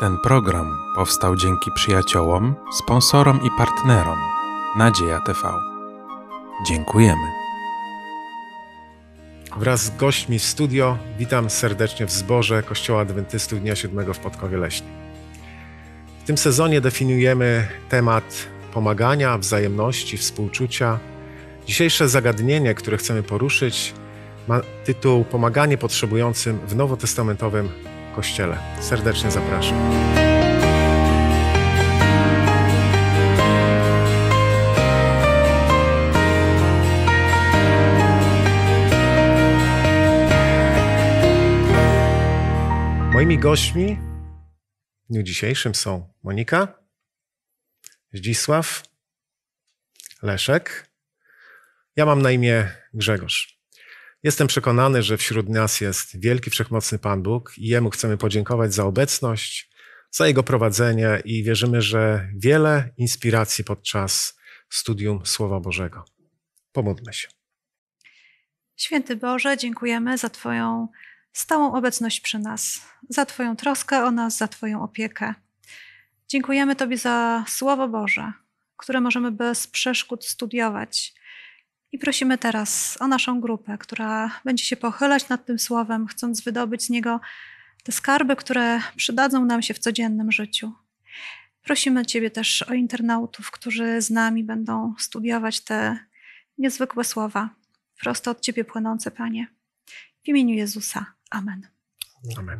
Ten program powstał dzięki przyjaciołom, sponsorom i partnerom Nadzieja TV. Dziękujemy. Wraz z gośćmi w studio witam serdecznie w zborze Kościoła Adwentystów Dnia Siódmego w Podkowie Leśnej. W tym sezonie definiujemy temat pomagania, wzajemności, współczucia. Dzisiejsze zagadnienie, które chcemy poruszyć, ma tytuł Pomaganie potrzebującym w nowotestamentowym kościele. Serdecznie zapraszam. Moimi gośćmi w dniu dzisiejszym są Monika, Zdzisław, Leszek. Ja mam na imię Grzegorz. Jestem przekonany, że wśród nas jest wielki, wszechmocny Pan Bóg i Jemu chcemy podziękować za obecność, za Jego prowadzenie i wierzymy, że wiele inspiracji podczas studium Słowa Bożego. Pomódlmy się. Święty Boże, dziękujemy za Twoją stałą obecność przy nas, za Twoją troskę o nas, za Twoją opiekę. Dziękujemy Tobie za Słowo Boże, które możemy bez przeszkód studiować i prosimy teraz o naszą grupę, która będzie się pochylać nad tym słowem, chcąc wydobyć z niego te skarby, które przydadzą nam się w codziennym życiu. Prosimy Ciebie też o internautów, którzy z nami będą studiować te niezwykłe słowa, prosto od Ciebie płynące, Panie. W imieniu Jezusa. Amen. Amen.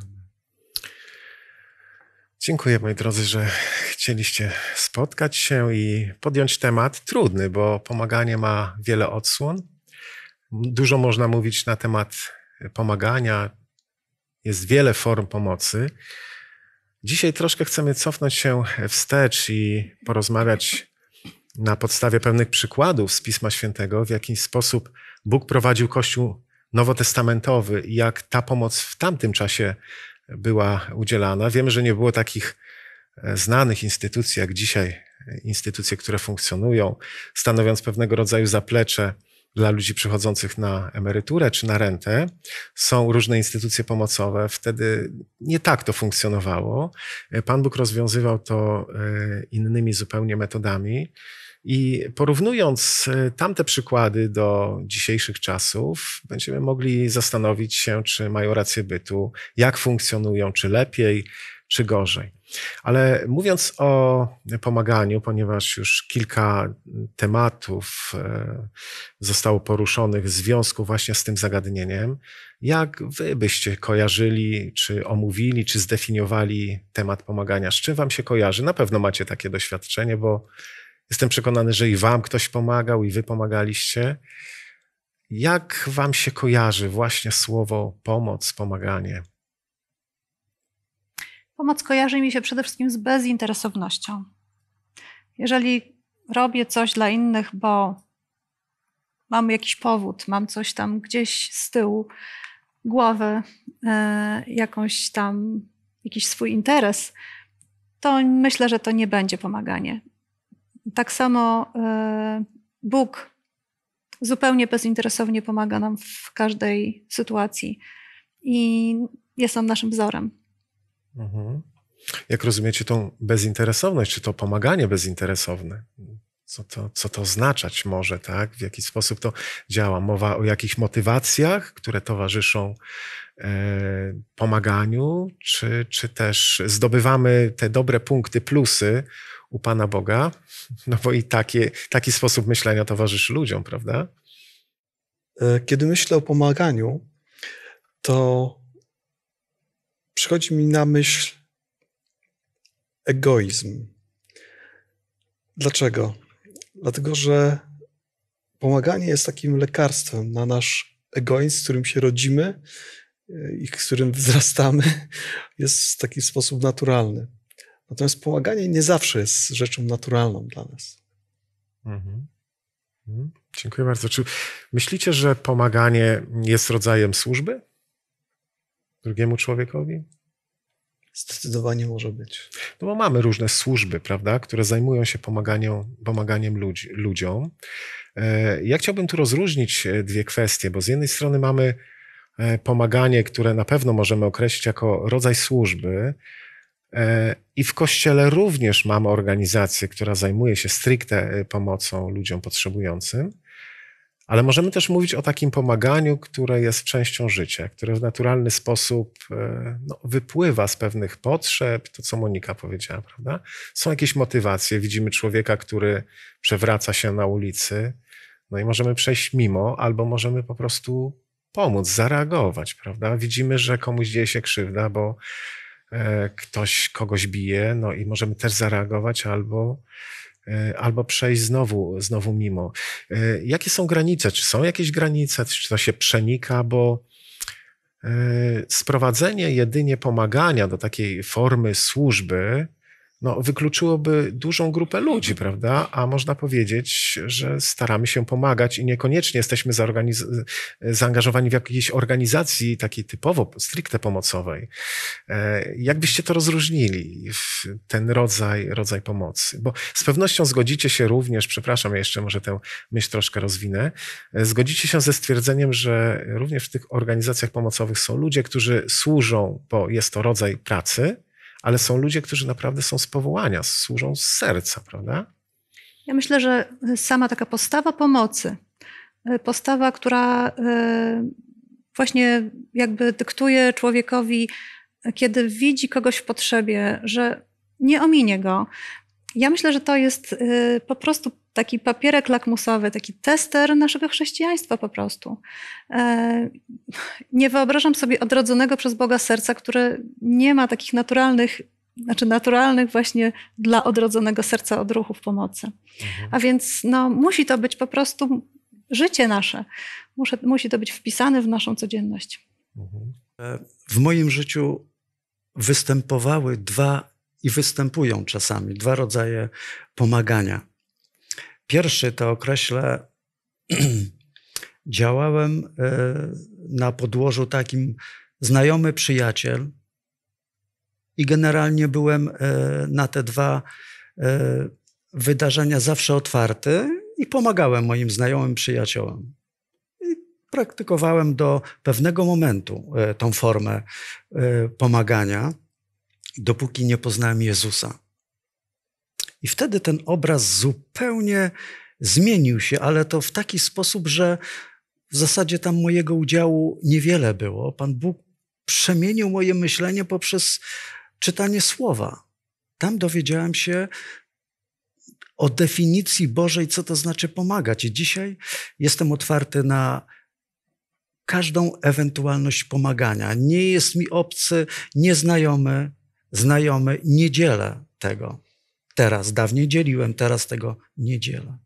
Dziękuję moi drodzy, że chcieliście spotkać się i podjąć temat trudny, bo pomaganie ma wiele odsłon. Dużo można mówić na temat pomagania. Jest wiele form pomocy. Dzisiaj troszkę chcemy cofnąć się wstecz i porozmawiać na podstawie pewnych przykładów z Pisma Świętego, w jaki sposób Bóg prowadził Kościół nowotestamentowy i jak ta pomoc w tamtym czasie była udzielana. Wiemy, że nie było takich e, znanych instytucji jak dzisiaj, e, instytucje, które funkcjonują, stanowiąc pewnego rodzaju zaplecze dla ludzi przychodzących na emeryturę czy na rentę. Są różne instytucje pomocowe. Wtedy nie tak to funkcjonowało. E, Pan Bóg rozwiązywał to innymi zupełnie metodami. I porównując e, tamte przykłady do dzisiejszych czasów, będziemy mogli zastanowić się, czy mają rację bytu, jak funkcjonują, czy lepiej, czy gorzej. Ale mówiąc o pomaganiu, ponieważ już kilka tematów e, zostało poruszonych w związku właśnie z tym zagadnieniem, jak wy byście kojarzyli, czy omówili, czy zdefiniowali temat pomagania? Z czym wam się kojarzy? Na pewno macie takie doświadczenie, bo Jestem przekonany, że i Wam ktoś pomagał, i Wy pomagaliście. Jak Wam się kojarzy właśnie słowo pomoc, pomaganie? Pomoc kojarzy mi się przede wszystkim z bezinteresownością. Jeżeli robię coś dla innych, bo mam jakiś powód, mam coś tam gdzieś z tyłu głowy, e, jakąś tam, jakiś swój interes, to myślę, że to nie będzie pomaganie. Tak samo e, Bóg zupełnie bezinteresownie pomaga nam w każdej sytuacji i jest on naszym wzorem. Mhm. Jak rozumiecie tą bezinteresowność, czy to pomaganie bezinteresowne? Co to, co to oznaczać może, tak? W jaki sposób to działa? Mowa o jakichś motywacjach, które towarzyszą e, pomaganiu, czy, czy też zdobywamy te dobre punkty, plusy u Pana Boga, no bo i taki sposób myślenia towarzyszy ludziom, prawda? E, kiedy myślę o pomaganiu, to przychodzi mi na myśl egoizm. Dlaczego? Dlatego, że pomaganie jest takim lekarstwem na nasz egoizm, z którym się rodzimy e, i z którym wzrastamy, jest w taki sposób naturalny. Natomiast pomaganie nie zawsze jest rzeczą naturalną dla nas. Mhm. mhm. Dziękuję bardzo. Czy myślicie, że pomaganie jest rodzajem służby drugiemu człowiekowi? Zdecydowanie może być. No bo mamy różne służby, prawda, które zajmują się pomaganiem, pomaganiem ludzi, ludziom. E, ja chciałbym tu rozróżnić e, dwie kwestie, bo z jednej strony mamy e, pomaganie, które na pewno możemy określić jako rodzaj służby, E, I w kościele również mamy organizację, która zajmuje się stricte e, pomocą ludziom potrzebującym, ale możemy też mówić o takim pomaganiu, które jest częścią życia, które w naturalny sposób e, no, wypływa z pewnych potrzeb, to co Monika powiedziała, prawda? Są jakieś motywacje, widzimy człowieka, który przewraca się na ulicy, no i możemy przejść mimo, albo możemy po prostu pomóc, zareagować, prawda? Widzimy, że komuś dzieje się krzywda, bo E, ktoś kogoś bije, no i możemy też zareagować albo, e, albo przejść znowu, znowu mimo. E, jakie są granice? Czy są jakieś granice? Czy to się przenika? Bo sprowadzenie jedynie pomagania do takiej formy służby no, wykluczyłoby dużą grupę ludzi, prawda? A można powiedzieć, że staramy się pomagać i niekoniecznie jesteśmy zaangażowani w jakiejś organizacji takiej typowo, stricte pomocowej. E, Jak byście to rozróżnili, ten rodzaj, rodzaj pomocy? Bo z pewnością zgodzicie się również, przepraszam, jeszcze może tę myśl troszkę rozwinę, e, zgodzicie się ze stwierdzeniem, że również w tych organizacjach pomocowych są ludzie, którzy służą, bo jest to rodzaj pracy, ale są ludzie, którzy naprawdę są z powołania, służą z serca, prawda? Ja myślę, że sama taka postawa pomocy, e, postawa, która e, właśnie jakby dyktuje człowiekowi, kiedy widzi kogoś w potrzebie, że nie ominie go. Ja myślę, że to jest e, po prostu taki papierek lakmusowy, taki tester naszego chrześcijaństwa po prostu. E, nie wyobrażam sobie odrodzonego przez Boga serca, które nie ma takich naturalnych, znaczy naturalnych właśnie dla odrodzonego serca odruchów pomocy. Mhm. A więc no, musi to być po prostu życie nasze. Muszę, musi to być wpisane w naszą codzienność. Mhm. E, w moim życiu występowały dwa i występują czasami dwa rodzaje pomagania Pierwszy to określę, działałem e, na podłożu takim znajomy przyjaciel i generalnie byłem e, na te dwa e, wydarzenia zawsze otwarty i pomagałem moim znajomym przyjaciołom. I praktykowałem do pewnego momentu tą formę pomagania, dopóki nie poznałem Jezusa. I wtedy ten obraz zupełnie zmienił się, ale to w taki sposób, że w zasadzie tam mojego udziału niewiele było. Pan Bóg przemienił moje myślenie poprzez czytanie słowa. Tam dowiedziałem się o definicji Bożej, co to znaczy pomagać. I dzisiaj jestem otwarty na każdą ewentualność pomagania. Nie jest mi obcy, nieznajomy, znajomy, nie dzielę tego teraz. Dawniej dzieliłem, teraz tego nie dzielę.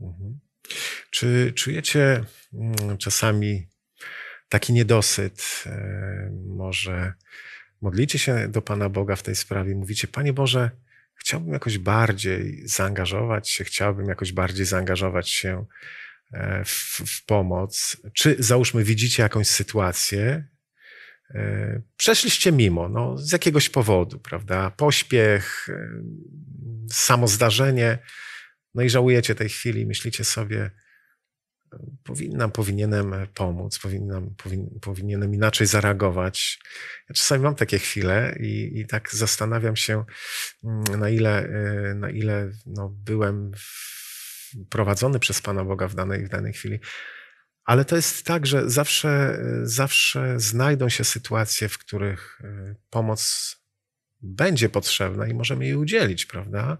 Mhm. Czy czujecie mm, czasami taki niedosyt? E, może modlicie się do Pana Boga w tej sprawie, mówicie: Panie Boże, chciałbym jakoś bardziej zaangażować się, chciałbym jakoś bardziej zaangażować się e, w, w pomoc. Czy załóżmy, widzicie jakąś sytuację, E, przeszliście mimo, no, z jakiegoś powodu, prawda? Pośpiech, e, samo zdarzenie, no i żałujecie tej chwili, myślicie sobie, powinnam, powinienem pomóc, powinnam, powin, powinienem inaczej zareagować. Ja czasami mam takie chwile i, i tak zastanawiam się, mm, na ile, e, na ile no, byłem prowadzony przez Pana Boga w danej, w danej chwili. Ale to jest tak, że zawsze, zawsze znajdą się sytuacje, w których y, pomoc będzie potrzebna i możemy jej udzielić, prawda?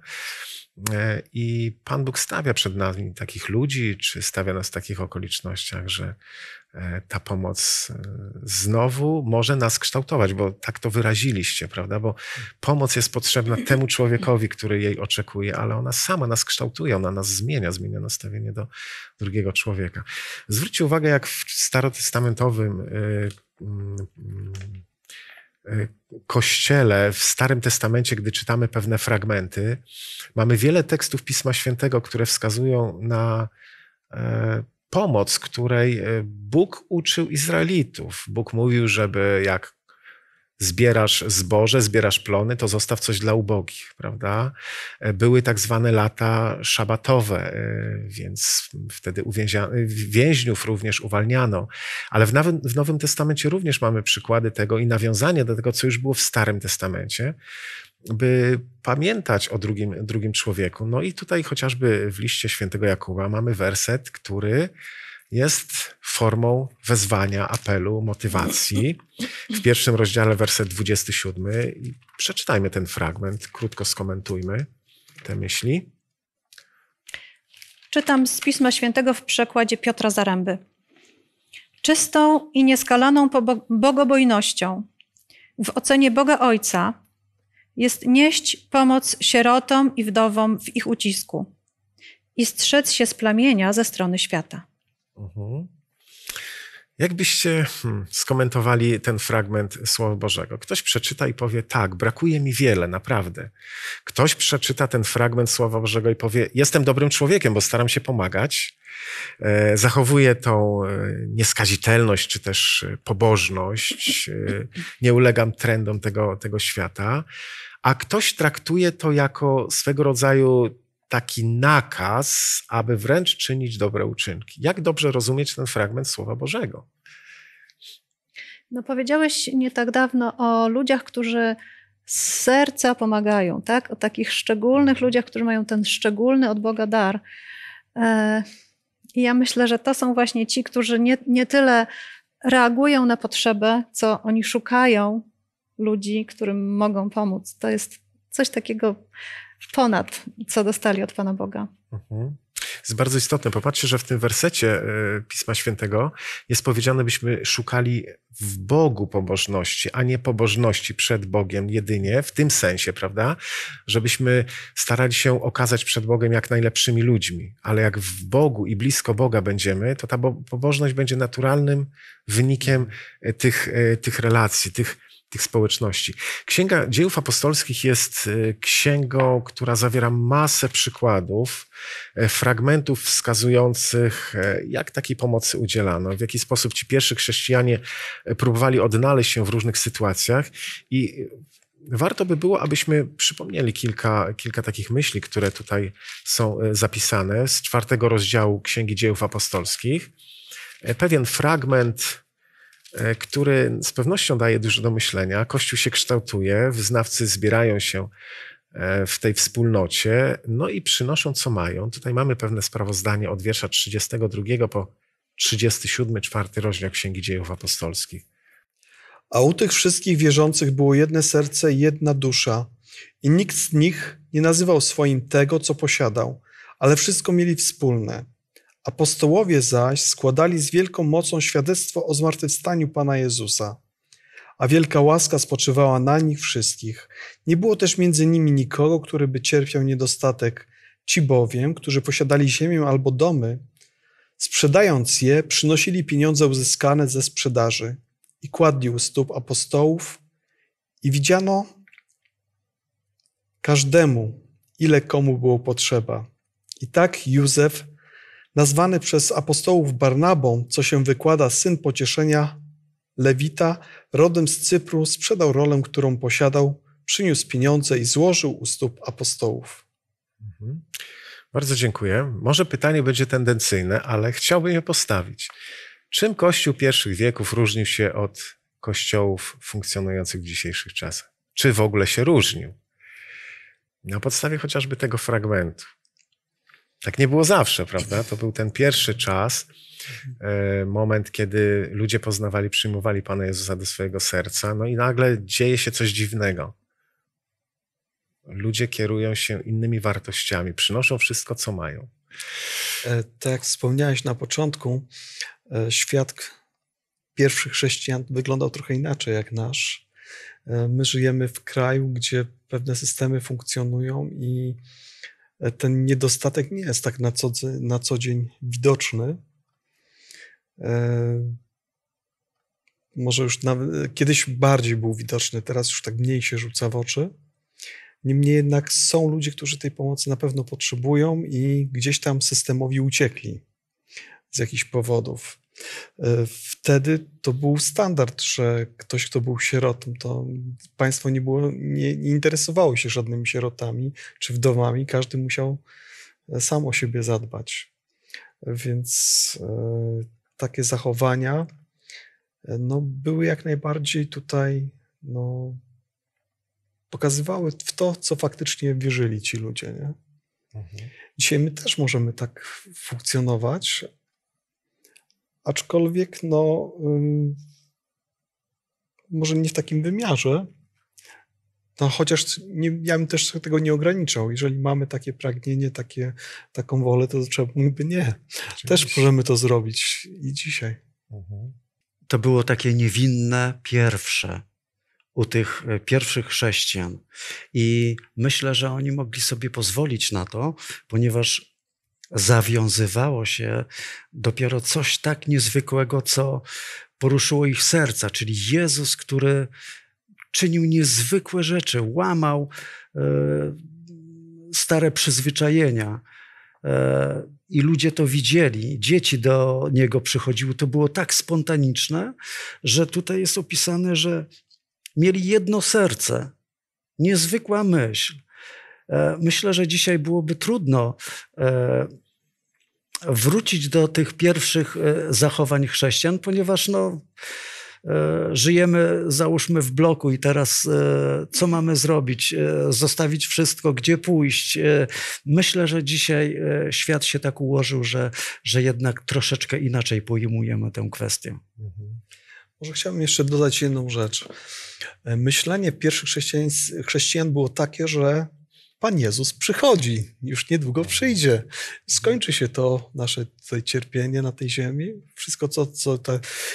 E, I Pan Bóg stawia przed nami takich ludzi, czy stawia nas w takich okolicznościach, że, E, ta pomoc e, znowu może nas kształtować, bo tak to wyraziliście, prawda? Bo pomoc jest potrzebna temu człowiekowi, który jej oczekuje, ale ona sama nas kształtuje, ona nas zmienia, zmienia nastawienie do drugiego człowieka. Zwróćcie uwagę, jak w starotestamentowym e, mm, kościele, w Starym Testamencie, gdy czytamy pewne fragmenty, mamy wiele tekstów Pisma Świętego, które wskazują na pomoc, której e, Bóg uczył Izraelitów. Bóg mówił, żeby jak zbierasz zboże, zbierasz plony, to zostaw coś dla ubogich, prawda? E, były tak zwane lata szabatowe, e, więc wtedy uwięzia, więźniów również uwalniano. Ale w Nowym, w Nowym Testamencie również mamy przykłady tego i nawiązanie do tego, co już było w Starym Testamencie by pamiętać o drugim, drugim człowieku. No i tutaj chociażby w liście świętego Jakuba mamy werset, który jest formą wezwania, apelu, motywacji. W pierwszym rozdziale werset 27. Przeczytajmy ten fragment, krótko skomentujmy te myśli. Czytam z Pisma Świętego w przekładzie Piotra Zaręby. Czystą i nieskalaną bogobojnością w ocenie Boga Ojca jest nieść pomoc sierotom i wdowom w ich ucisku i strzec się z plamienia ze strony świata. Mhm. Jakbyście hmm, skomentowali ten fragment Słowa Bożego? Ktoś przeczyta i powie: Tak, brakuje mi wiele, naprawdę. Ktoś przeczyta ten fragment Słowa Bożego i powie: Jestem dobrym człowiekiem, bo staram się pomagać. E, Zachowuję tą e, nieskazitelność czy też e, pobożność. Nie ulegam trendom tego, tego świata a ktoś traktuje to jako swego rodzaju taki nakaz, aby wręcz czynić dobre uczynki. Jak dobrze rozumieć ten fragment Słowa Bożego? No, powiedziałeś nie tak dawno o ludziach, którzy z serca pomagają, tak? O takich szczególnych mhm. ludziach, którzy mają ten szczególny od Boga dar. E, I ja myślę, że to są właśnie ci, którzy nie, nie tyle reagują na potrzebę, co oni szukają ludzi, którym mogą pomóc. To jest coś takiego ponad, co dostali od Pana Boga. Mhm. Jest bardzo istotne. Popatrzcie, że w tym wersecie e, Pisma Świętego jest powiedziane, byśmy szukali w Bogu pobożności, a nie pobożności przed Bogiem jedynie, w tym sensie, prawda? Żebyśmy starali się okazać przed Bogiem jak najlepszymi ludźmi, ale jak w Bogu i blisko Boga będziemy, to ta pobożność będzie naturalnym wynikiem e, tych, e, tych relacji, tych tych społeczności. Księga Dziejów Apostolskich jest y, księgą, która zawiera masę przykładów, e, fragmentów wskazujących, e, jak takiej pomocy udzielano, w jaki sposób ci pierwsi chrześcijanie e, próbowali odnaleźć się w różnych sytuacjach i warto by było, abyśmy przypomnieli kilka, kilka takich myśli, które tutaj są zapisane z czwartego rozdziału Księgi Dziejów Apostolskich. Pewien fragment E, który z pewnością daje dużo do myślenia. Kościół się kształtuje, wyznawcy zbierają się e, w tej wspólnocie, no i przynoszą co mają. Tutaj mamy pewne sprawozdanie od wiersza 32 po 37, czwarty rozdział Księgi Dziejów Apostolskich. A u tych wszystkich wierzących było jedne serce i jedna dusza, i nikt z nich nie nazywał swoim tego, co posiadał, ale wszystko mieli wspólne. Apostołowie zaś składali z wielką mocą świadectwo o zmartwychwstaniu Pana Jezusa, a wielka łaska spoczywała na nich wszystkich. Nie było też między nimi nikogo, który by cierpiał niedostatek. Ci bowiem, którzy posiadali ziemię albo domy, sprzedając je, przynosili pieniądze uzyskane ze sprzedaży i kładli u stóp apostołów i widziano każdemu, ile komu było potrzeba. I tak Józef nazwany przez apostołów Barnabą, co się wykłada syn pocieszenia Lewita, rodem z Cypru, sprzedał rolę, którą posiadał, przyniósł pieniądze i złożył u stóp apostołów. Mhm. Bardzo dziękuję. Może pytanie będzie tendencyjne, ale chciałbym je postawić. Czym Kościół pierwszych wieków różnił się od kościołów funkcjonujących w dzisiejszych czasach? Czy w ogóle się różnił? Na podstawie chociażby tego fragmentu. Tak nie było zawsze, prawda? To był ten pierwszy czas, e, moment, kiedy ludzie poznawali, przyjmowali Pana Jezusa do swojego serca, no i nagle dzieje się coś dziwnego. Ludzie kierują się innymi wartościami, przynoszą wszystko, co mają. E, tak jak wspomniałeś na początku, e, świat pierwszych chrześcijan wyglądał trochę inaczej jak nasz. My żyjemy w kraju, gdzie pewne systemy funkcjonują i E, ten niedostatek nie jest tak na co, na co dzień widoczny. E, może już nawet, e, kiedyś bardziej był widoczny, teraz już tak mniej się rzuca w oczy. Niemniej jednak są ludzie, którzy tej pomocy na pewno potrzebują i gdzieś tam systemowi uciekli z jakichś powodów. E, wtedy to był standard, że ktoś, kto był sierotą, to państwo nie, było, nie, nie interesowało się żadnymi sierotami czy wdowami. Każdy musiał e, sam o siebie zadbać. Więc e, takie zachowania e, no, były jak najbardziej tutaj, no, pokazywały w to, co faktycznie wierzyli ci ludzie. Nie? Mhm. Dzisiaj my też możemy tak funkcjonować, aczkolwiek no może nie w takim wymiarze, no chociaż nie, ja bym też tego nie ograniczał. Jeżeli mamy takie pragnienie, takie, taką wolę, to czemu by nie? Oczywiście. Też możemy to zrobić i dzisiaj. Mhm. To było takie niewinne pierwsze u tych e, pierwszych chrześcijan. I myślę, że oni mogli sobie pozwolić na to, ponieważ zawiązywało się dopiero coś tak niezwykłego, co poruszyło ich serca, czyli Jezus, który czynił niezwykłe rzeczy, łamał e, stare przyzwyczajenia. E, I ludzie to widzieli, dzieci do niego przychodziły. To było tak spontaniczne, że tutaj jest opisane, że mieli jedno serce, niezwykła myśl. E, myślę, że dzisiaj byłoby trudno e, wrócić do tych pierwszych e, zachowań chrześcijan, ponieważ no, żyjemy, załóżmy, w bloku i teraz co mamy zrobić? Zostawić wszystko, gdzie pójść? Myślę, że dzisiaj świat się tak ułożył, że, że jednak troszeczkę inaczej pojmujemy tę kwestię. Mhm. Może chciałbym jeszcze dodać jedną rzecz. Myślenie pierwszych chrześcijan było takie, że Pan Jezus przychodzi, już niedługo przyjdzie. Skończy się to nasze cierpienie na tej ziemi. Wszystko, co, co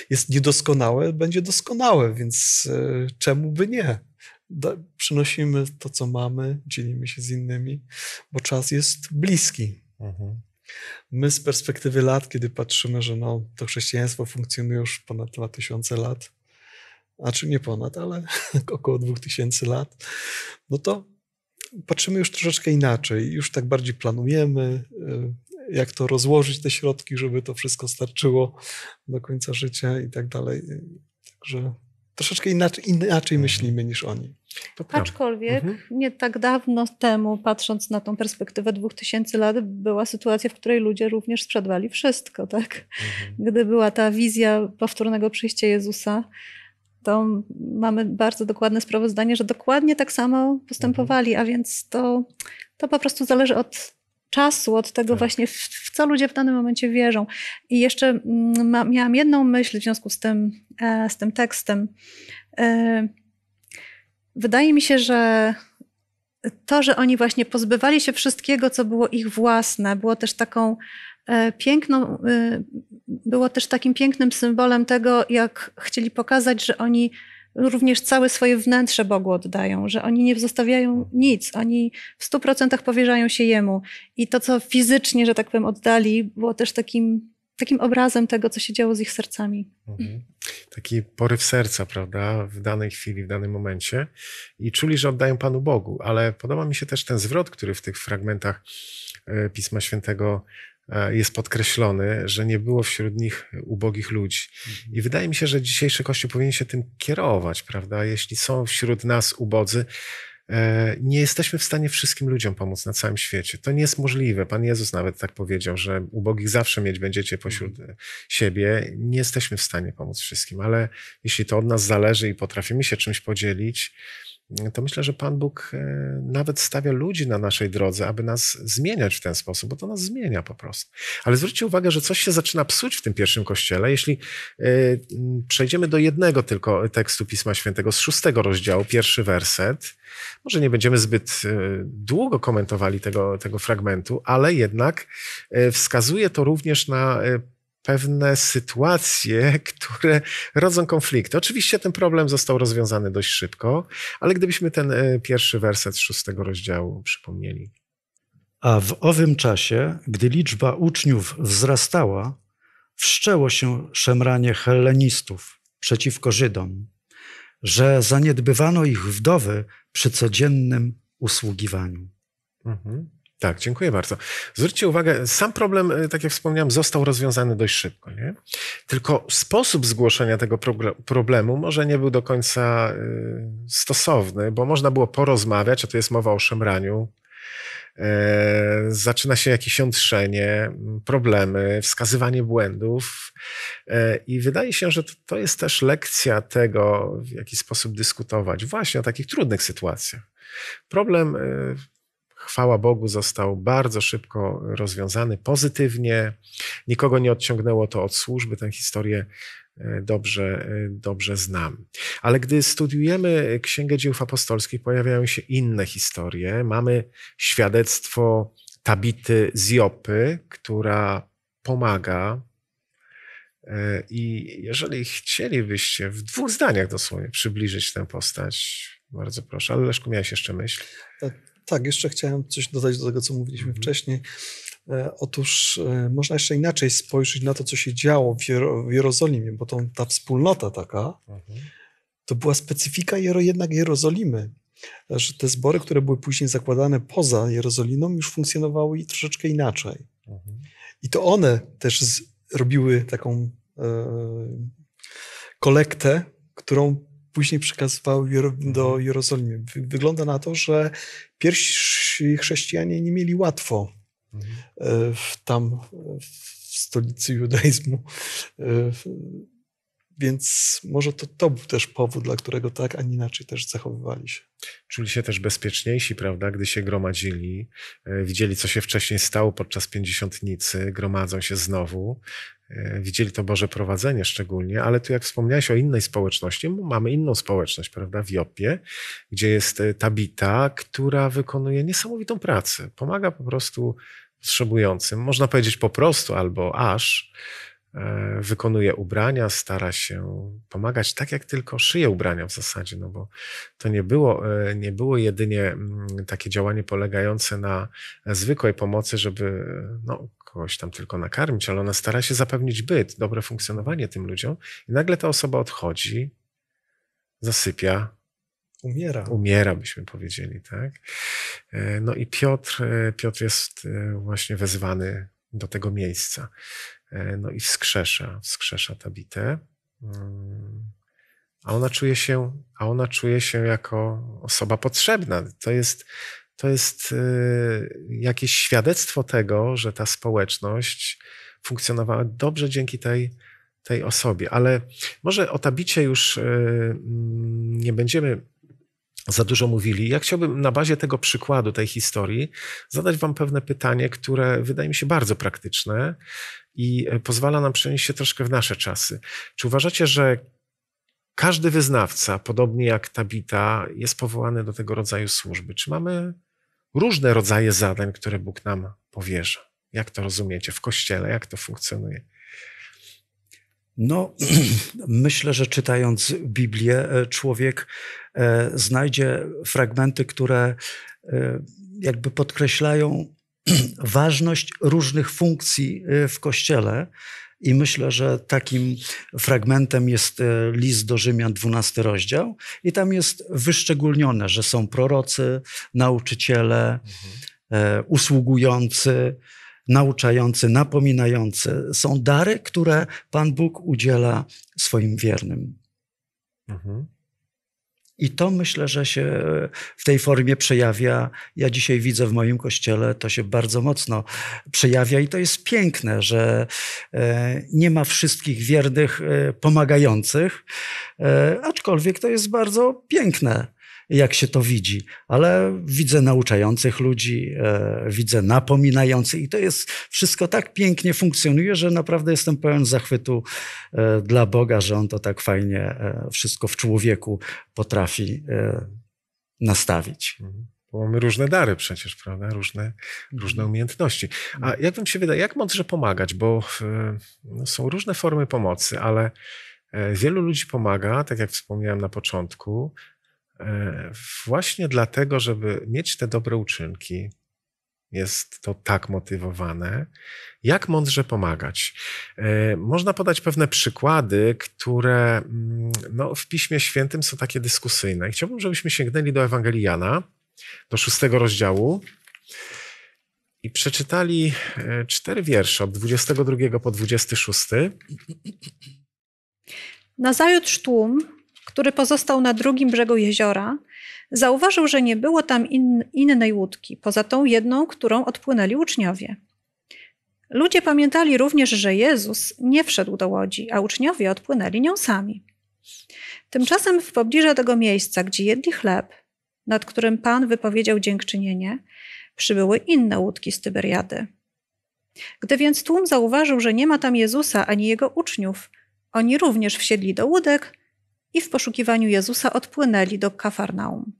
jest niedoskonałe, będzie doskonałe, więc e, czemu by nie? Da, przynosimy to, co mamy, dzielimy się z innymi, bo czas jest bliski. Mhm. My z perspektywy lat, kiedy patrzymy, że no, to chrześcijaństwo funkcjonuje już ponad 2000 lat, a czy nie ponad, ale około 2000 lat, no to patrzymy już troszeczkę inaczej, już tak bardziej planujemy, y, jak to rozłożyć te środki, żeby to wszystko starczyło do końca życia i tak dalej. Także troszeczkę inaczej, inaczej mhm. myślimy niż oni. Aczkolwiek mhm. nie tak dawno temu, patrząc na tą perspektywę 2000 lat, była sytuacja, w której ludzie również sprzedawali wszystko, tak? Mhm. Gdy była ta wizja powtórnego przyjścia Jezusa, to mamy bardzo dokładne sprawozdanie, że dokładnie tak samo postępowali, mhm. a więc to, to po prostu zależy od czasu, od tego tak. właśnie, w, w, co ludzie w danym momencie wierzą. I jeszcze mm, ma, miałam jedną myśl w związku z tym, e, z tym tekstem. E, wydaje mi się, że to, że oni właśnie pozbywali się wszystkiego, co było ich własne, było też taką E, piękną, e, było też takim pięknym symbolem tego, jak chcieli pokazać, że oni również całe swoje wnętrze Bogu oddają, że oni nie zostawiają nic, oni w stu procentach powierzają się Jemu. I to, co fizycznie, że tak powiem, oddali, było też takim, takim obrazem tego, co się działo z ich sercami. Mhm. Taki poryw serca, prawda, w danej chwili, w danym momencie. I czuli, że oddają Panu Bogu, ale podoba mi się też ten zwrot, który w tych fragmentach e, Pisma Świętego E, jest podkreślony, że nie było wśród nich ubogich ludzi. Mhm. I wydaje mi się, że dzisiejszy Kościół powinien się tym kierować, prawda? Jeśli są wśród nas ubodzy, e, nie jesteśmy w stanie wszystkim ludziom pomóc na całym świecie. To nie jest możliwe. Pan Jezus nawet tak powiedział, że ubogich zawsze mieć będziecie pośród mhm. siebie. Nie jesteśmy w stanie pomóc wszystkim, ale jeśli to od nas zależy i potrafimy się czymś podzielić, to myślę, że Pan Bóg e, nawet stawia ludzi na naszej drodze, aby nas zmieniać w ten sposób, bo to nas zmienia po prostu. Ale zwróćcie uwagę, że coś się zaczyna psuć w tym pierwszym kościele. Jeśli e, przejdziemy do jednego tylko tekstu Pisma Świętego z szóstego rozdziału, pierwszy werset, może nie będziemy zbyt e, długo komentowali tego, tego fragmentu, ale jednak wskazuje to również na pewne sytuacje, które rodzą konflikty. Oczywiście ten problem został rozwiązany dość szybko, ale gdybyśmy ten e, pierwszy werset szóstego rozdziału przypomnieli. A w owym czasie, gdy liczba uczniów wzrastała, wszczęło się szemranie Hellenistów przeciwko Żydom, że zaniedbywano ich wdowy przy codziennym usługiwaniu. Mhm. Tak, dziękuję bardzo. Zwróćcie uwagę, sam problem, y, tak jak wspomniałem, został rozwiązany dość szybko. Nie? Tylko sposób zgłoszenia tego problemu może nie był do końca y, stosowny, bo można było porozmawiać, a tu jest mowa o szemraniu. E, zaczyna się jakieś jątrzenie, problemy, wskazywanie błędów, e, i wydaje się, że to jest też lekcja tego, w jaki sposób dyskutować właśnie o takich trudnych sytuacjach. Problem y, chwała Bogu, został bardzo szybko rozwiązany pozytywnie. Nikogo nie odciągnęło to od służby. Tę historię e, dobrze, e, dobrze znam. Ale gdy studiujemy Księgę Dziejów Apostolskich, pojawiają się inne historie. Mamy świadectwo Tabity Ziopy, która pomaga. E, I jeżeli chcielibyście w dwóch zdaniach dosłownie przybliżyć tę postać, bardzo proszę. Ale Leszku, miałeś jeszcze myśl? Tak, jeszcze chciałem coś dodać do tego, co mówiliśmy mhm. wcześniej. E, otóż e, można jeszcze inaczej spojrzeć na to, co się działo w, Jer- w Jerozolimie, bo to, ta wspólnota taka, mhm. to była specyfika jednak Jerozolimy. Że te zbory, które były później zakładane poza Jerozolimą, już funkcjonowały i troszeczkę inaczej. Mhm. I to one też z- robiły taką e-, e kolektę, którą później przekazywał do mhm. Jerozolimy. Wygląda na to, że pierwsi chrześcijanie nie mieli łatwo mhm. e, w, tam w stolicy judaizmu. E, więc może to, to był też powód, dla którego tak, a nie inaczej też zachowywali się. Czuli się też bezpieczniejsi, prawda, gdy się gromadzili, e, widzieli, co się wcześniej stało podczas pięćdziesiątnicy, gromadzą się znowu, e, widzieli to Boże prowadzenie szczególnie, ale tu jak wspomniałeś o innej społeczności, mamy inną społeczność, prawda, w Jopie, gdzie jest e, Tabita, która wykonuje niesamowitą pracę, pomaga po prostu potrzebującym, można powiedzieć po prostu albo aż, E, wykonuje ubrania, stara się pomagać tak, jak tylko szyje ubrania w zasadzie, no bo to nie było, e, nie było jedynie mm, takie działanie polegające na zwykłej pomocy, żeby no, kogoś tam tylko nakarmić, ale ona stara się zapewnić byt, dobre funkcjonowanie tym ludziom i nagle ta osoba odchodzi, zasypia, Umiera. Umiera, byśmy powiedzieli, tak? E, no i Piotr, Piotr jest właśnie wezwany do tego miejsca. E, no i wskrzesza, wskrzesza Tabitę. Mm. A ona czuje się, a ona czuje się jako osoba potrzebna. To jest, to jest e, jakieś świadectwo tego, że ta społeczność funkcjonowała dobrze dzięki tej, tej osobie. Ale może o Tabicie już e, mm, nie będziemy za dużo mówili. Ja chciałbym na bazie tego przykładu, tej historii, zadać Wam pewne pytanie, które wydaje mi się bardzo praktyczne i e, pozwala nam przenieść się troszkę w nasze czasy. Czy uważacie, że każdy wyznawca, podobnie jak Tabita, jest powołany do tego rodzaju służby? Czy mamy różne rodzaje zadań, które Bóg nam powierza? Jak to rozumiecie w kościele? Jak to funkcjonuje? No, myślę, że czytając Biblię, e, człowiek e, znajdzie fragmenty, które e, jakby podkreślają ważność różnych funkcji w Kościele. I myślę, że takim fragmentem jest list do Rzymian, 12 rozdział. I tam jest wyszczególnione, że są prorocy, nauczyciele, mhm. usługujący, nauczający, napominający. Są dary, które Pan Bóg udziela swoim wiernym. Mhm. I to myślę, że się w tej formie przejawia. Ja dzisiaj widzę w moim kościele, to się bardzo mocno przejawia i to jest piękne, że e, nie ma wszystkich wiernych e, pomagających, e, aczkolwiek to jest bardzo piękne jak się to widzi, ale widzę nauczających ludzi, e, widzę napominających i to jest wszystko tak pięknie funkcjonuje, że naprawdę jestem pełen zachwytu e, dla Boga, że On to tak fajnie e, wszystko w człowieku potrafi nastawić. Mhm. Bo mamy różne dary przecież, prawda? Różne, różne mhm. umiejętności. A mhm. jak wam się wydaje, jak mądrze pomagać? Bo no, są różne formy pomocy, ale wielu ludzi pomaga, tak jak wspomniałem na początku, E, właśnie dlatego, żeby mieć te dobre uczynki, jest to tak motywowane. Jak mądrze pomagać? E, można podać pewne przykłady, które mm, no, w Piśmie Świętym są takie dyskusyjne. Chciałbym, żebyśmy sięgnęli do Ewangelii Jana, do szóstego rozdziału i przeczytali e, cztery wiersze od 22 po 26. Nazajutrz tłum który pozostał na drugim brzegu jeziora, zauważył, że nie było tam in, innej łódki, poza tą jedną, którą odpłynęli uczniowie. Ludzie pamiętali również, że Jezus nie wszedł do łodzi, a uczniowie odpłynęli nią sami. Tymczasem w pobliżu tego miejsca, gdzie jedli chleb, nad którym Pan wypowiedział dziękczynienie, przybyły inne łódki z Tyberiady. Gdy więc tłum zauważył, że nie ma tam Jezusa ani jego uczniów, oni również wsiedli do łódek i w poszukiwaniu Jezusa odpłynęli do Kafarnaum.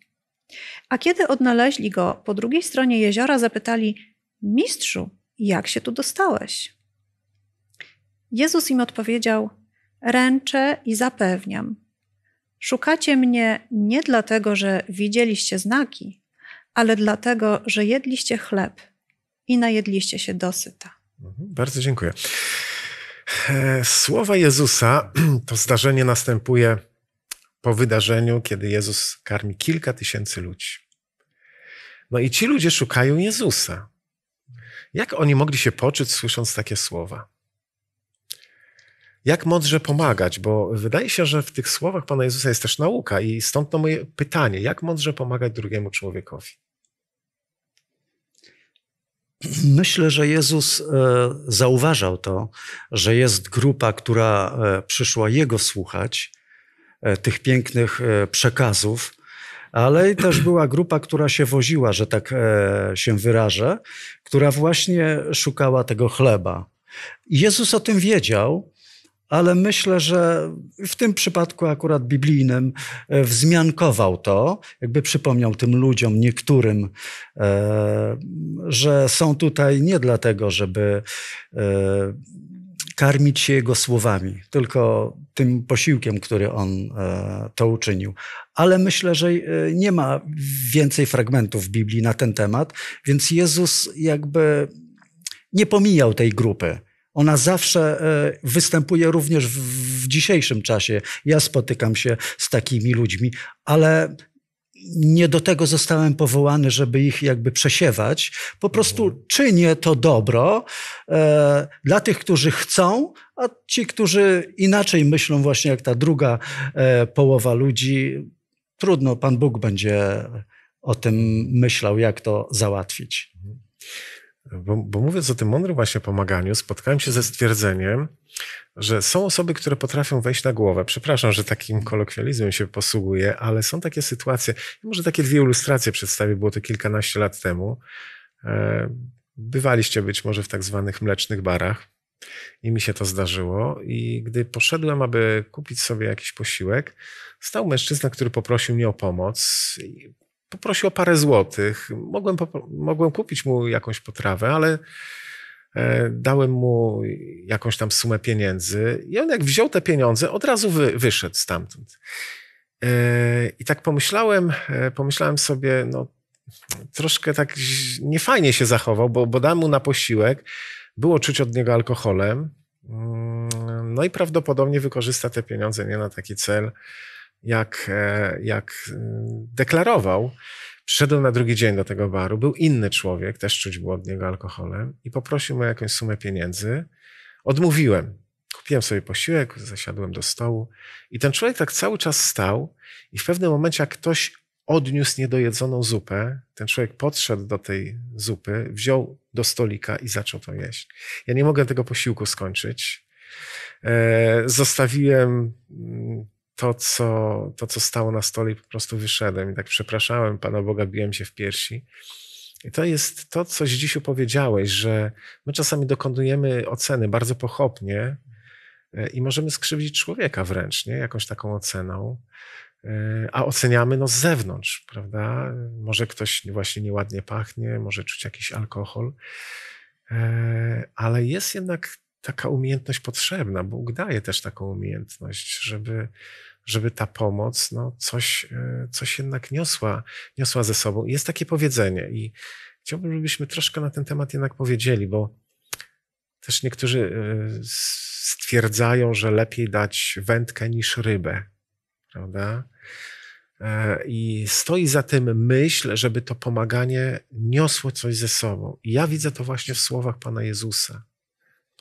A kiedy odnaleźli go po drugiej stronie jeziora, zapytali: Mistrzu, jak się tu dostałeś? Jezus im odpowiedział: Ręczę i zapewniam. Szukacie mnie nie dlatego, że widzieliście znaki, ale dlatego, że jedliście chleb i najedliście się dosyta. Mhm, bardzo dziękuję. E, słowa Jezusa, to zdarzenie następuje po wydarzeniu, kiedy Jezus karmi kilka tysięcy ludzi. No i ci ludzie szukają Jezusa. Jak oni mogli się poczuć, słysząc takie słowa? Jak mądrze pomagać? Bo wydaje się, że w tych słowach Pana Jezusa jest też nauka, i stąd to moje pytanie: jak mądrze pomagać drugiemu człowiekowi? Myślę, że Jezus e, zauważał to, że jest grupa, która e, przyszła Jego słuchać E, tych pięknych e, przekazów, ale też była grupa, która się woziła, że tak e, się wyrażę, która właśnie szukała tego chleba. Jezus o tym wiedział, ale myślę, że w tym przypadku akurat biblijnym wzmiankował to, jakby przypomniał tym ludziom, niektórym, że są tutaj nie dlatego, żeby karmić się Jego słowami, tylko tym posiłkiem, który On e, to uczynił. Ale myślę, że e, nie ma więcej fragmentów w Biblii na ten temat, więc Jezus jakby nie pomijał tej grupy. Ona zawsze e, występuje również w dzisiejszym czasie. Ja spotykam się z takimi ludźmi, ale nie do tego zostałem powołany, żeby ich jakby przesiewać. Po prostu mhm. czynię to dobro e, dla tych, którzy chcą, a ci, którzy inaczej myślą, właśnie jak ta druga e, połowa ludzi, trudno, Pan Bóg będzie o tym myślał, jak to załatwić. Mhm bo, bo mówiąc o tym mądrym właśnie pomaganiu, spotkałem się ze stwierdzeniem, że są osoby, które potrafią wejść na głowę. Przepraszam, że takim kolokwializmem się posługuję, ale są takie sytuacje. Może takie dwie ilustracje przedstawię, było to kilkanaście lat temu. E, bywaliście być może w tak zwanych mlecznych barach i mi się to zdarzyło. I gdy poszedłem, aby kupić sobie jakiś posiłek, stał mężczyzna, który poprosił mnie o pomoc poprosił o parę złotych. Mogłem, mogłem kupić mu jakąś potrawę, ale e, dałem mu jakąś tam sumę pieniędzy i on jak wziął te pieniądze, od razu wy, wyszedł stamtąd. E, I tak pomyślałem, e, pomyślałem sobie, no troszkę tak niefajnie się zachował, bo, bo dałem mu na posiłek, było czuć od niego alkoholem, mm, no i prawdopodobnie wykorzysta te pieniądze nie na taki cel, jak, e, jak e, deklarował, przyszedł na drugi dzień do tego baru. Był inny człowiek, też czuć było od niego alkoholem, i poprosił mnie o jakąś sumę pieniędzy. Odmówiłem. Kupiłem sobie posiłek, zasiadłem do stołu i ten człowiek tak cały czas stał i w pewnym momencie jak ktoś odniósł niedojedzoną zupę, ten człowiek podszedł do tej zupy, wziął do stolika i zaczął to jeść. Ja nie mogłem tego posiłku skończyć. E, zostawiłem mm, to co, to, co stało na stole i po prostu wyszedłem i tak przepraszałem Pana Boga, biłem się w piersi. I to jest to, coś dziś powiedziałeś, że my czasami dokonujemy oceny bardzo pochopnie e, i możemy skrzywdzić człowieka wręcz, nie? Jakąś taką oceną e, a oceniamy no z zewnątrz, prawda? Może ktoś właśnie nieładnie pachnie, może czuć jakiś alkohol, e, ale jest jednak taka umiejętność potrzebna. Bóg daje też taką umiejętność, żeby żeby ta pomoc no, coś, e, coś jednak niosła, niosła ze sobą. jest takie powiedzenie i chciałbym, żebyśmy troszkę na ten temat jednak powiedzieli, bo też niektórzy e, stwierdzają, że lepiej dać wędkę niż rybę, prawda? E, I stoi za tym myśl, żeby to pomaganie niosło coś ze sobą. I ja widzę to właśnie w słowach Pana Jezusa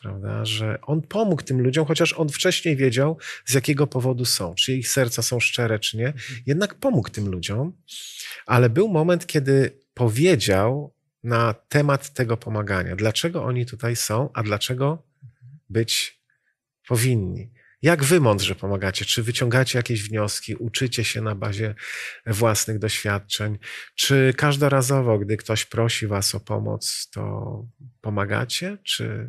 prawda? Że on pomógł tym ludziom, chociaż on wcześniej wiedział, z jakiego powodu są, czy ich serca są szczere, czy nie. Mhm. Jednak pomógł tym ludziom, ale był moment, kiedy powiedział na temat tego pomagania, dlaczego oni tutaj są, a dlaczego być powinni. Jak wy mądrze pomagacie? Czy wyciągacie jakieś wnioski, uczycie się na bazie własnych doświadczeń? Czy każdorazowo, gdy ktoś prosi was o pomoc, to pomagacie? Czy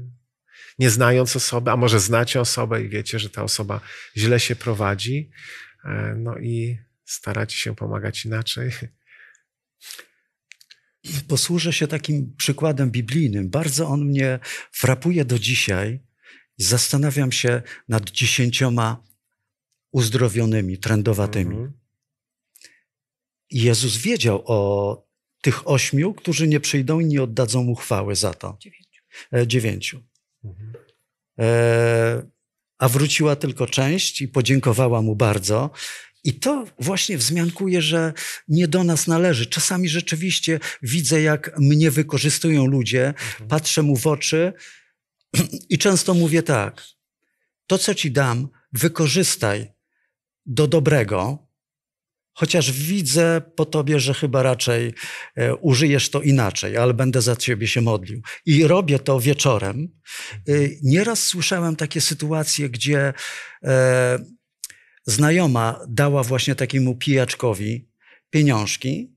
nie znając osoby, a może znacie osobę i wiecie, że ta osoba źle się prowadzi, e, no i staracie się pomagać inaczej. Posłużę się takim przykładem biblijnym. Bardzo on mnie frapuje do dzisiaj. Zastanawiam się nad dziesięcioma uzdrowionymi, trendowatymi. Mhm. Jezus wiedział o tych ośmiu, którzy nie przyjdą i nie oddadzą mu chwały za to. Dziewięciu. E, dziewięciu. E, a wróciła tylko część i podziękowała mu bardzo. I to właśnie wzmiankuje, że nie do nas należy. Czasami rzeczywiście widzę, jak mnie wykorzystują ludzie, mhm. patrzę mu w oczy i często mówię tak: To, co ci dam, wykorzystaj do dobrego, Chociaż widzę po tobie, że chyba raczej e, użyjesz to inaczej, ale będę za ciebie się modlił. I robię to wieczorem. E, nieraz słyszałem takie sytuacje, gdzie e, znajoma dała właśnie takiemu pijaczkowi pieniążki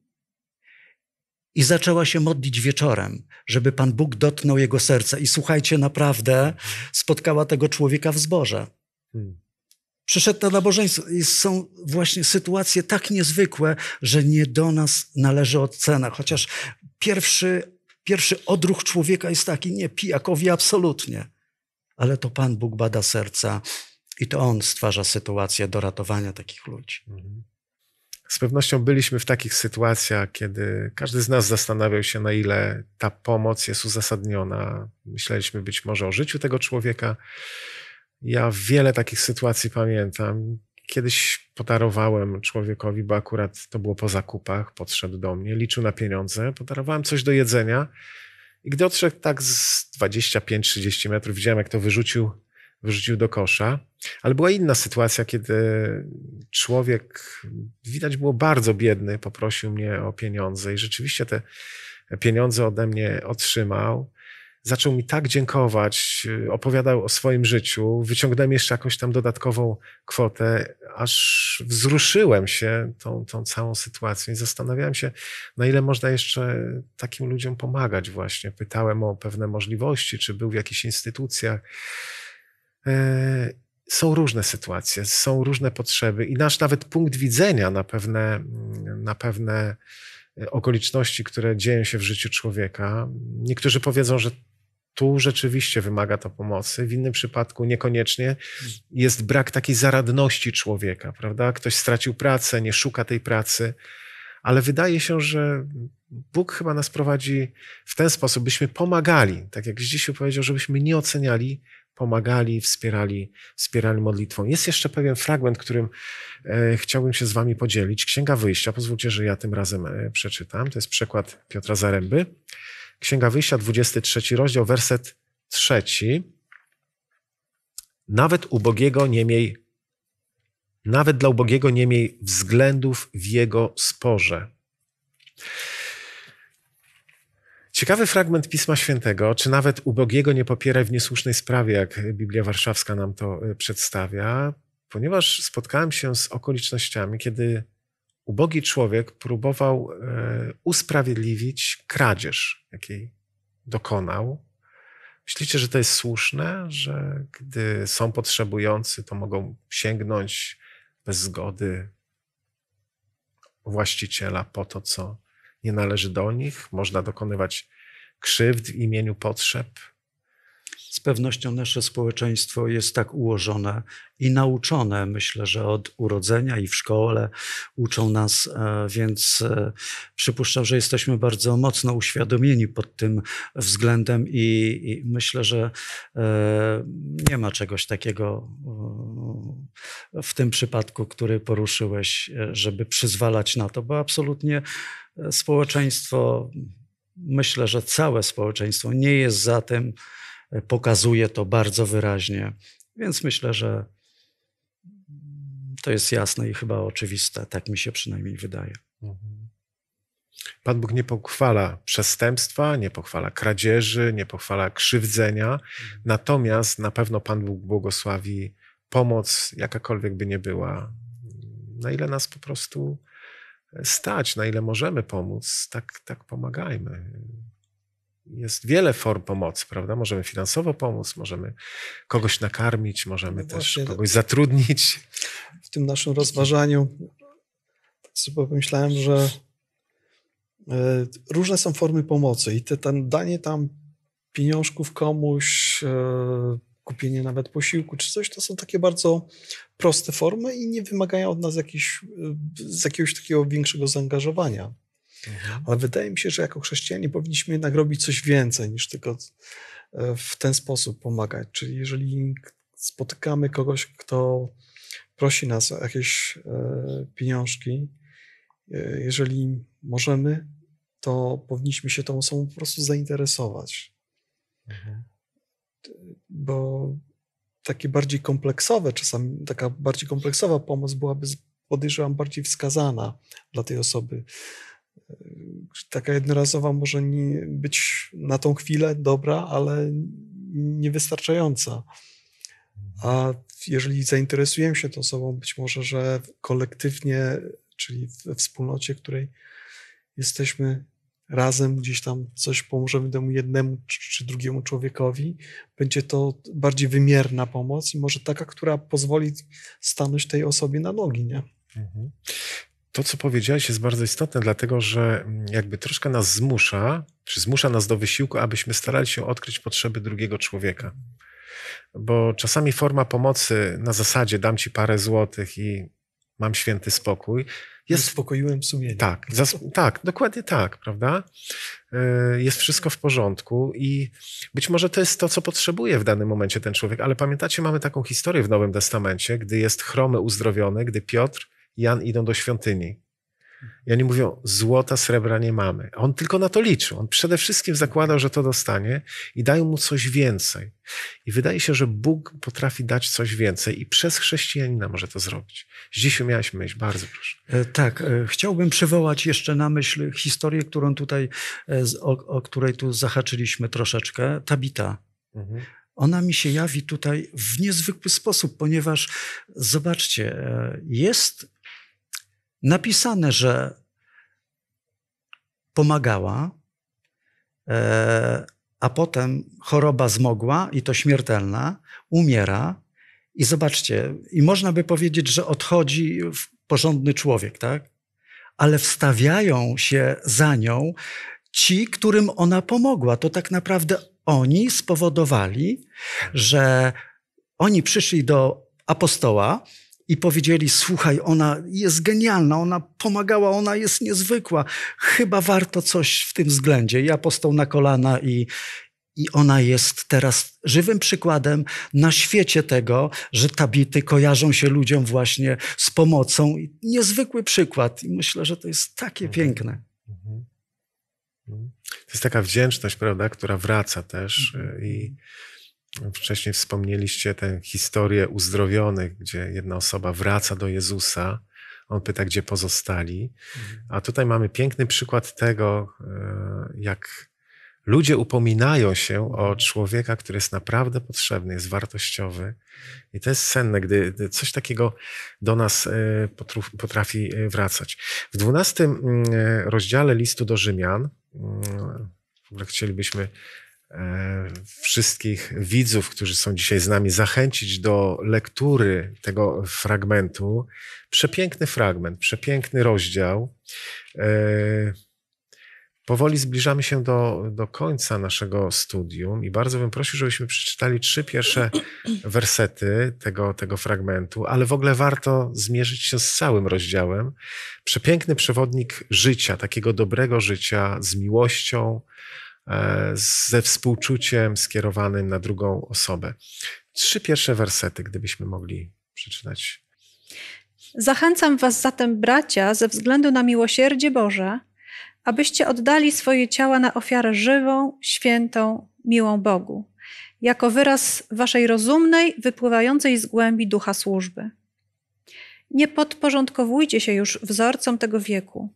i zaczęła się modlić wieczorem, żeby Pan Bóg dotknął jego serca. I słuchajcie, naprawdę spotkała tego człowieka w zboże. Hmm przyszedł na nabożeństwo. I są właśnie sytuacje tak niezwykłe, że nie do nas należy ocena. Chociaż pierwszy, pierwszy odruch człowieka jest taki, nie pijakowi absolutnie. Ale to Pan Bóg bada serca i to On stwarza sytuację do ratowania takich ludzi. Mhm. Z pewnością byliśmy w takich sytuacjach, kiedy każdy z nas zastanawiał się, na ile ta pomoc jest uzasadniona. Myśleliśmy być może o życiu tego człowieka ja wiele takich sytuacji pamiętam. Kiedyś podarowałem człowiekowi, bo akurat to było po zakupach, podszedł do mnie, liczył na pieniądze, podarowałem coś do jedzenia i gdy odszedł tak z 25-30 metrów, widziałem jak to wyrzucił, wyrzucił do kosza. Ale była inna sytuacja, kiedy człowiek, widać było bardzo biedny, poprosił mnie o pieniądze i rzeczywiście te pieniądze ode mnie otrzymał zaczął mi tak dziękować, y, opowiadał o swoim życiu. Wyciągnąłem jeszcze jakąś tam dodatkową kwotę, aż wzruszyłem się tą, tą całą sytuacją i zastanawiałem się, na ile można jeszcze takim ludziom pomagać, właśnie. Pytałem o pewne możliwości, czy był w jakichś instytucjach. E, są różne sytuacje, są różne potrzeby i nasz nawet punkt widzenia na pewne, mm, na pewne e, okoliczności, które dzieją się w życiu człowieka. Niektórzy powiedzą, że tu rzeczywiście wymaga to pomocy, w innym przypadku niekoniecznie. Jest brak takiej zaradności człowieka, prawda? Ktoś stracił pracę, nie szuka tej pracy, ale wydaje się, że Bóg chyba nas prowadzi w ten sposób, byśmy pomagali, tak jak dziś powiedział, żebyśmy nie oceniali, pomagali, wspierali, wspierali modlitwą. Jest jeszcze pewien fragment, którym e, chciałbym się z wami podzielić. Księga Wyjścia, pozwólcie, że ja tym razem e, przeczytam. To jest przekład Piotra Zaręby. Księga Wyjścia, 23 rozdział, werset 3. Nawet ubogiego nie miej, nawet dla ubogiego nie miej względów w jego sporze. Ciekawy fragment Pisma Świętego, czy nawet ubogiego nie popieraj w niesłusznej sprawie, jak Biblia Warszawska nam to y, przedstawia, ponieważ spotkałem się z okolicznościami, kiedy ubogi człowiek próbował e, usprawiedliwić kradzież, jakiej dokonał. Myślicie, że to jest słuszne, że gdy są potrzebujący, to mogą sięgnąć bez zgody właściciela po to, co nie należy do nich? Można dokonywać krzywd w imieniu potrzeb? z pewnością nasze społeczeństwo jest tak ułożone i nauczone, myślę, że od urodzenia i w szkole uczą nas, e, więc e, przypuszczam, że jesteśmy bardzo mocno uświadomieni pod tym względem i, i myślę, że e, nie ma czegoś takiego w tym przypadku, który poruszyłeś, żeby przyzwalać na to, bo absolutnie społeczeństwo, myślę, że całe społeczeństwo nie jest za tym, pokazuje to bardzo wyraźnie. Więc myślę, że to jest jasne i chyba oczywiste. Tak mi się przynajmniej wydaje. Mhm. Pan Bóg nie pochwala przestępstwa, nie pochwala kradzieży, nie pochwala krzywdzenia, mhm. natomiast na pewno Pan Bóg błogosławi pomoc, jakakolwiek by nie była, na ile nas po prostu stać, na ile możemy pomóc, tak, tak pomagajmy jest wiele form pomocy, prawda? Możemy finansowo pomóc, możemy kogoś nakarmić, możemy no też no. kogoś zatrudnić. W tym naszym rozważaniu sobie pomyślałem, że e, różne są formy pomocy i te, ten danie tam pieniążków komuś, e, kupienie nawet posiłku czy coś, to są takie bardzo proste formy i nie wymagają od nas jakich, e, z jakiegoś takiego większego zaangażowania. Mhm. Ale wydaje mi się, że jako chrześcijanie powinniśmy jednak robić coś więcej niż tylko e, w ten sposób pomagać. Czyli jeżeli spotykamy kogoś, kto prosi nas o jakieś e, pieniążki, e, jeżeli możemy, to powinniśmy się tą osobą po prostu zainteresować. Mhm. Bo takie bardziej kompleksowe, czasami taka bardziej kompleksowa pomoc byłaby, podejrzewam, bardziej wskazana dla tej osoby taka jednorazowa może nie być na tą chwilę dobra, ale niewystarczająca. A jeżeli zainteresujemy się tą osobą, być może, że kolektywnie, czyli we wspólnocie, której jesteśmy razem, gdzieś tam coś pomożemy temu jednemu czy drugiemu człowiekowi, będzie to bardziej wymierna pomoc i może taka, która pozwoli stanąć tej osobie na nogi, nie? Mhm to, co powiedziałeś, jest bardzo istotne, dlatego że mm, jakby troszkę nas zmusza, czy zmusza nas do wysiłku, abyśmy starali się odkryć potrzeby drugiego człowieka. Bo czasami forma pomocy na zasadzie dam ci parę złotych i mam święty spokój. Jest, spokojnym sumienie. Tak, zas, tak, dokładnie tak, prawda? Y, jest wszystko w porządku i być może to jest to, co potrzebuje w danym momencie ten człowiek, ale pamiętacie, mamy taką historię w Nowym Testamencie, gdy jest chromy uzdrowiony, gdy Piotr Jan idą do świątyni. I oni mówią, złota, srebra nie mamy. A on tylko na to liczył. On przede wszystkim zakładał, że to dostanie i dają mu coś więcej. I wydaje się, że Bóg potrafi dać coś więcej i przez chrześcijanina może to zrobić. Dziś miałeś myśl, bardzo proszę. E, tak, e, chciałbym przywołać jeszcze na myśl historię, którą tutaj, e, o, o której tu zahaczyliśmy troszeczkę. Tabita. Mhm. Ona mi się jawi tutaj w niezwykły sposób, ponieważ zobaczcie, jest napisane, że pomagała, e, a potem choroba zmogła i to śmiertelna, umiera. I zobaczcie, i można by powiedzieć, że odchodzi porządny człowiek, tak? Ale wstawiają się za nią ci, którym ona pomogła. To tak naprawdę oni spowodowali, że oni przyszli do apostoła, i powiedzieli: Słuchaj, ona jest genialna, ona pomagała, ona jest niezwykła, chyba warto coś w tym względzie. Ja postał na kolana i, i ona jest teraz żywym przykładem na świecie tego, że tabity kojarzą się ludziom właśnie z pomocą. Niezwykły przykład. I myślę, że to jest takie mhm. piękne. Mhm. mhm. To jest taka wdzięczność, prawda, która wraca też mhm. Y, i Wcześniej wspomnieliście tę historię uzdrowionych, gdzie jedna osoba wraca do Jezusa. On pyta, gdzie pozostali. Mhm. A tutaj mamy piękny przykład tego, e, jak ludzie upominają się o mhm. człowieka, który jest naprawdę potrzebny, jest wartościowy. I to jest senne, gdy coś takiego do nas e, potrafi e, wracać. W dwunastym mm, rozdziale listu do Rzymian, mm, w ogóle chcielibyśmy E, wszystkich widzów, którzy są dzisiaj z nami, zachęcić do lektury tego fragmentu. Przepiękny fragment, przepiękny rozdział. E, powoli zbliżamy się do, do końca naszego studium i bardzo bym prosił, żebyśmy przeczytali trzy pierwsze wersety tego, tego fragmentu, ale w ogóle warto zmierzyć się z całym rozdziałem. Przepiękny przewodnik życia, takiego dobrego życia z miłością, E, ze współczuciem skierowanym na drugą osobę. Trzy pierwsze wersety, gdybyśmy mogli przeczytać. Zachęcam Was zatem, bracia, ze względu na miłosierdzie Boże, abyście oddali swoje ciała na ofiarę żywą, świętą, miłą Bogu, jako wyraz Waszej rozumnej, wypływającej z głębi ducha służby. Nie podporządkowujcie się już wzorcom tego wieku.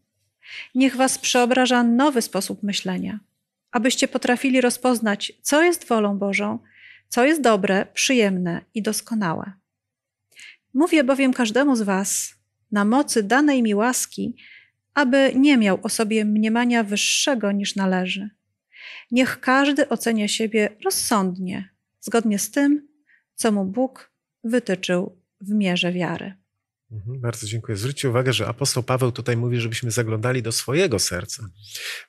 Niech Was przeobraża nowy sposób myślenia abyście potrafili rozpoznać, co jest wolą Bożą, co jest dobre, przyjemne i doskonałe. Mówię bowiem każdemu z Was, na mocy danej mi łaski, aby nie miał o sobie mniemania wyższego niż należy. Niech każdy ocenia siebie rozsądnie, zgodnie z tym, co mu Bóg wytyczył w mierze wiary. Mhm, bardzo dziękuję. Zwróćcie uwagę, że apostoł Paweł tutaj mówi, żebyśmy zaglądali do swojego serca.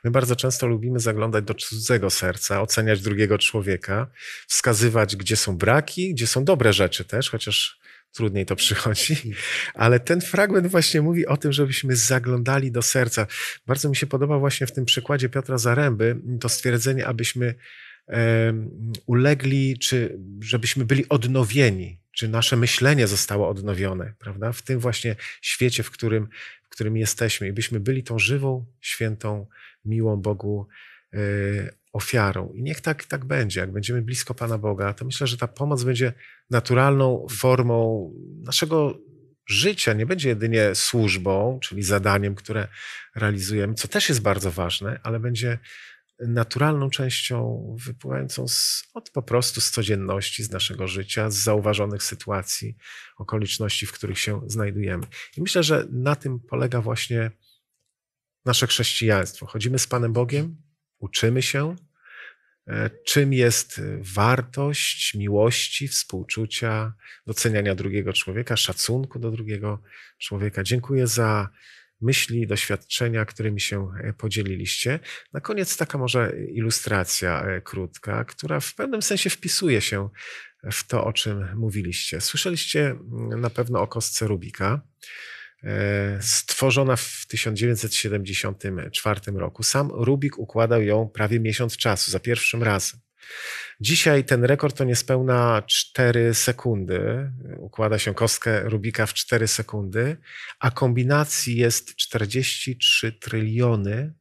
My bardzo często lubimy zaglądać do cudzego serca, oceniać drugiego człowieka, wskazywać, gdzie są braki, gdzie są dobre rzeczy też, chociaż trudniej to przychodzi. Ale ten fragment właśnie mówi o tym, żebyśmy zaglądali do serca. Bardzo mi się podoba właśnie w tym przykładzie Piotra Zaręby to stwierdzenie, abyśmy ulegli, czy żebyśmy byli odnowieni czy nasze myślenie zostało odnowione, prawda? W tym właśnie świecie, w którym, w którym jesteśmy i byśmy byli tą żywą, świętą, miłą Bogu yy, ofiarą. I niech tak, tak będzie. Jak będziemy blisko Pana Boga, to myślę, że ta pomoc będzie naturalną formą naszego życia. Nie będzie jedynie służbą, czyli zadaniem, które realizujemy, co też jest bardzo ważne, ale będzie naturalną częścią wypływającą z, od po prostu z codzienności, z naszego życia, z zauważonych sytuacji, okoliczności, w których się znajdujemy. I myślę, że na tym polega właśnie nasze chrześcijaństwo. Chodzimy z Panem Bogiem, uczymy się, e, czym jest wartość miłości, współczucia, doceniania drugiego człowieka, szacunku do drugiego człowieka. Dziękuję za myśli, doświadczenia, którymi się e, podzieliliście. Na koniec taka może ilustracja e, krótka, która w pewnym sensie wpisuje się w to, o czym mówiliście. Słyszeliście mm, na pewno o kostce Rubika e, stworzona w 1974 roku. Sam Rubik układał ją prawie miesiąc czasu, za pierwszym razem. Dzisiaj ten rekord to niespełna 4 sekundy. Układa się kostkę Rubika w 4 sekundy, a kombinacji jest 43 tryliony,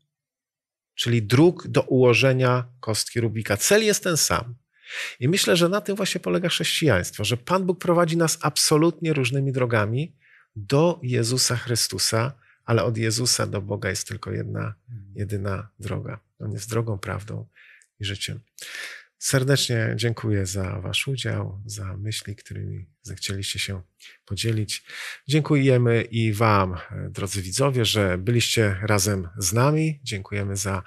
czyli dróg do ułożenia kostki Rubika. Cel jest ten sam. I myślę, że na tym właśnie polega chrześcijaństwo, że Pan Bóg prowadzi nas absolutnie różnymi drogami do Jezusa Chrystusa, ale od Jezusa do Boga jest tylko jedna, jedyna droga. On jest drogą, prawdą i życiem. Serdecznie dziękuję za Wasz udział, za myśli, którymi zechcieliście się podzielić. Dziękujemy i Wam, drodzy widzowie, że byliście razem z nami. Dziękujemy za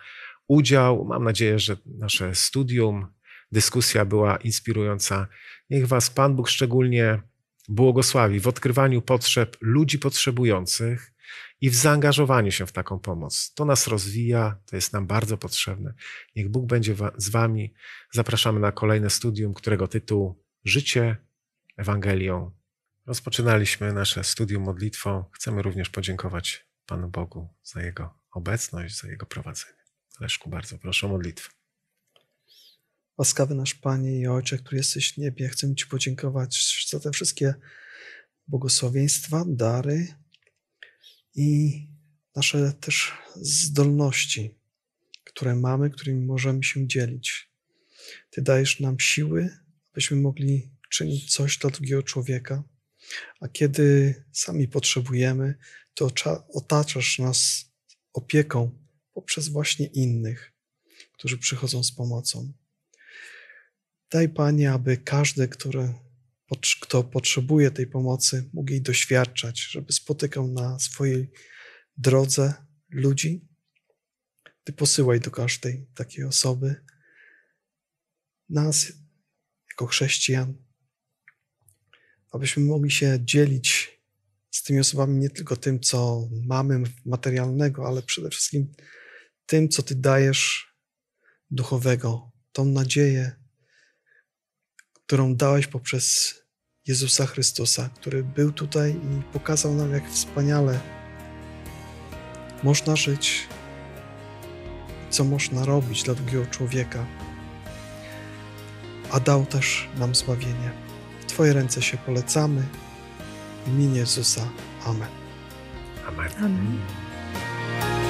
udział. Mam nadzieję, że nasze studium, dyskusja była inspirująca. Niech Was Pan Bóg szczególnie błogosławi w odkrywaniu potrzeb ludzi potrzebujących i w zaangażowaniu się w taką pomoc. To nas rozwija, to jest nam bardzo potrzebne. Niech Bóg będzie z Wami. Zapraszamy na kolejne studium, którego tytuł Życie Ewangelią. Rozpoczynaliśmy nasze studium modlitwą. Chcemy również podziękować Panu Bogu za Jego obecność, za Jego prowadzenie. Leszku, bardzo proszę o modlitwę. Łaskawy nasz Panie i Ojcze, który jesteś w niebie, chcemy Ci podziękować za te wszystkie błogosławieństwa, dary, i nasze też zdolności, które mamy, którymi możemy się dzielić. Ty dajesz nam siły, abyśmy mogli czynić coś dla drugiego człowieka, a kiedy sami potrzebujemy, to otaczasz nas opieką poprzez właśnie innych, którzy przychodzą z pomocą. Daj Panie, aby każdy, który kto potrzebuje tej pomocy, mógł jej doświadczać, żeby spotykał na swojej drodze ludzi. Ty posyłaj do każdej takiej osoby nas, jako chrześcijan, abyśmy mogli się dzielić z tymi osobami nie tylko tym, co mamy materialnego, ale przede wszystkim tym, co Ty dajesz duchowego, tą nadzieję, którą dałeś poprzez Jezusa Chrystusa, który był tutaj i pokazał nam, jak wspaniale można żyć, co można robić dla drugiego człowieka, a dał też nam zbawienie. W Twoje ręce się polecamy. W imię Jezusa. Amen. Amen. Amen.